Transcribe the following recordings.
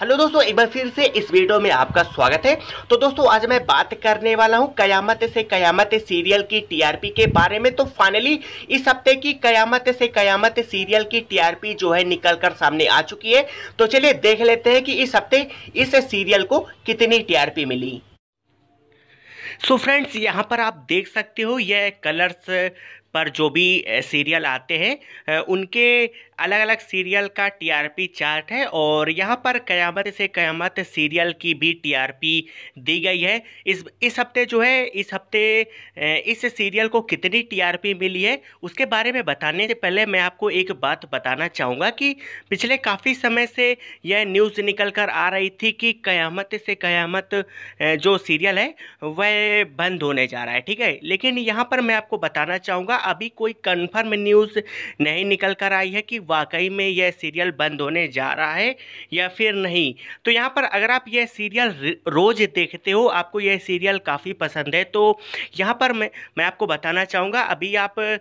hello दोस्तों एक बार फिर से इस वीडियो में आपका स्वागत है तो दोस्तों आज मैं बात करने वाला हूं कयामत से कयामत सीरियल की टीआरपी के बारे में तो फाइनली इस हफ्ते की कयामत से कयामत सीरियल की टीआरपी जो है निकल कर सामने आ चुकी है तो चलिए देख लेते हैं कि इस हफ्ते इस सीरियल को कितनी टीआरपी मिली सो so फ्रेंड्स यहाँ पर आप देख सकते हो यह कलर्स पर जो भी सीरियल आते हैं उनके अलग अलग सीरियल का टीआरपी चार्ट है और यहाँ पर क़यामत से क़यामत सीरियल की भी टीआरपी दी गई है इस इस हफ्ते जो है इस हफ्ते इस सीरियल को कितनी टीआरपी मिली है उसके बारे में बताने से पहले मैं आपको एक बात बताना चाहूँगा कि पिछले काफ़ी समय से यह न्यूज़ निकल कर आ रही थी कि क़यामत से क़यामत जो सीरियल है वह बंद होने जा रहा है ठीक है लेकिन यहाँ पर मैं आपको बताना चाहूँगा अभी कोई कन्फर्म न्यूज़ नहीं निकल कर आई है कि वाकई में यह सीरियल बंद होने जा रहा है या फिर नहीं तो यहाँ पर अगर आप यह सीरियल रोज़ देखते हो आपको यह सीरियल काफ़ी पसंद है तो यहाँ पर मैं मैं आपको बताना चाहूँगा अभी आप ए,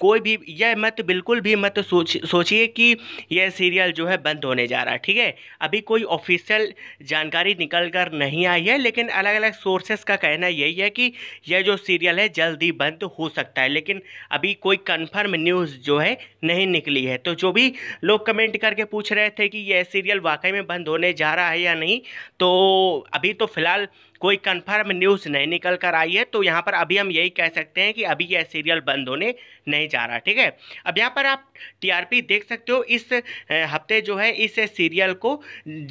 कोई भी यह मत बिल्कुल भी मत सोच सोचिए कि यह सीरियल जो है बंद होने जा रहा है ठीक है अभी कोई ऑफिशियल जानकारी निकल कर नहीं आई है लेकिन अलग अलग सोर्सेस का कहना यही है कि यह जो सीरियल है जल्दी बंद हो सकता है लेकिन अभी कोई कन्फर्म न्यूज़ जो है नहीं निकली ली है तो जो भी लोग कमेंट करके पूछ रहे थे कि यह सीरियल वाकई में बंद होने जा रहा है या नहीं तो अभी तो फिलहाल कोई कंफर्म न्यूज़ नहीं निकल कर आई है तो यहाँ पर अभी हम यही कह सकते हैं कि अभी यह सीरियल बंद होने नहीं जा रहा ठीक है अब यहाँ पर आप टीआरपी देख सकते हो इस हफ्ते जो है इस सीरियल को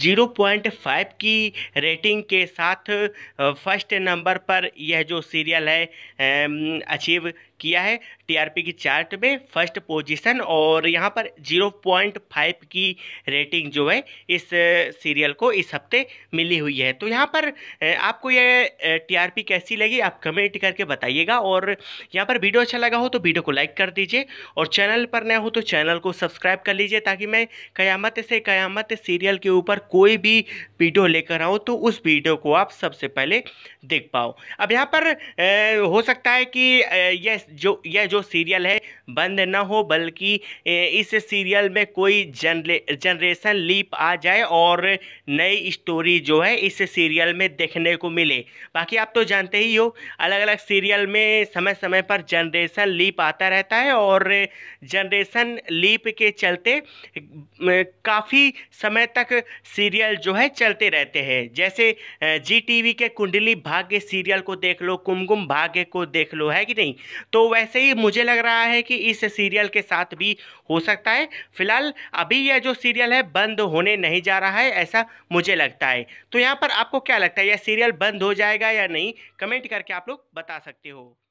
0.5 की रेटिंग के साथ फर्स्ट नंबर पर यह जो सीरियल है अचीव किया है टीआरपी की चार्ट में फर्स्ट पोजीशन और यहाँ पर 0.5 की रेटिंग जो है इस सीरियल को इस हफ्ते मिली हुई है तो यहाँ पर आप आपको ये टीआरपी कैसी लगी आप कमेंट करके बताइएगा और यहाँ पर वीडियो अच्छा लगा हो तो वीडियो को लाइक कर दीजिए और चैनल पर नया हो तो चैनल को सब्सक्राइब कर लीजिए ताकि मैं क़यामत से क़यामत सीरियल के ऊपर कोई भी वीडियो लेकर आऊँ तो उस वीडियो को आप सबसे पहले देख पाओ अब यहाँ पर ए, हो सकता है कि यह जो यह जो सीरियल है बंद ना हो बल्कि इस सीरियल में कोई जनरे जनरेशन लीप आ जाए और नई स्टोरी जो है इस सीरियल में देखने को को मिले बाकी आप तो जानते ही हो अलग अलग सीरियल में समय समय पर जनरेशन लीप आता रहता है और जनरेशन लीप के चलते काफ़ी समय तक सीरियल जो है चलते रहते हैं जैसे जी टी के कुंडली भाग्य सीरियल को देख लो कुमकुम भाग्य को देख लो है कि नहीं तो वैसे ही मुझे लग रहा है कि इस सीरियल के साथ भी हो सकता है फिलहाल अभी यह जो सीरियल है बंद होने नहीं जा रहा है ऐसा मुझे लगता है तो यहाँ पर आपको क्या लगता है यह सीरियल बंद हो जाएगा या नहीं कमेंट करके आप लोग बता सकते हो